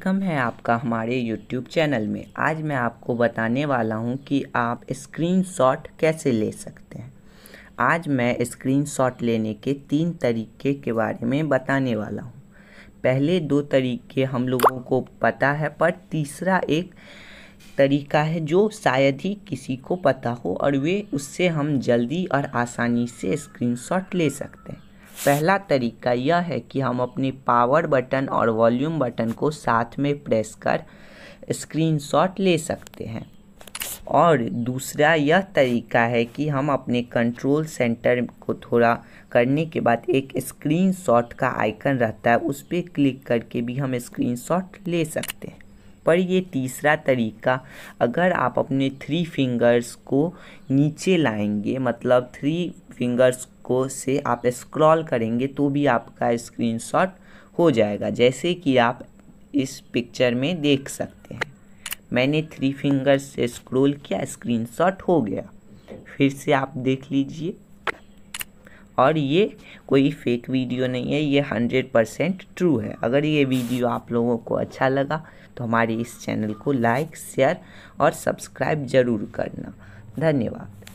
welcome है आपका हमारे YouTube चैनल में आज मैं आपको बताने वाला हूं कि आप स्क्रीनशॉट कैसे ले सकते हैं आज मैं स्क्रीनशॉट लेने के तीन तरीके के बारे में बताने वाला हूं पहले दो तरीके हम लोगों को पता है पर तीसरा एक तरीका है जो शायद ही किसी को पता हो और वे उससे हम जल्दी और आसानी से स्क्रीनशॉट ले सकते हैं पहला तरीका यह है कि हम अपने पावर बटन और वॉल्यूम बटन को साथ में प्रेस कर स्क्रीनशॉट ले सकते हैं और दूसरा यह तरीका है कि हम अपने कंट्रोल सेंटर को थोड़ा करने के बाद एक स्क्रीनशॉट का आइकन रहता है उस पर क्लिक करके भी हम स्क्रीनशॉट ले सकते हैं पर ये तीसरा तरीका अगर आप अपने थ्री फिंगर्स को नीचे लाएंगे मतलब थ्री फिंगर्स को से आप स्क्रॉल करेंगे तो भी आपका स्क्रीनशॉट हो जाएगा जैसे कि आप इस पिक्चर में देख सकते हैं मैंने थ्री फिंगर्स से स्क्रॉल किया स्क्रीनशॉट हो गया फिर से आप देख लीजिए और ये कोई फेक वीडियो नहीं है ये हंड्रेड परसेंट ट्रू है अगर ये वीडियो आप लोगों को अच्छा लगा तो हमारे इस चैनल को लाइक शेयर और सब्सक्राइब ज़रूर करना धन्यवाद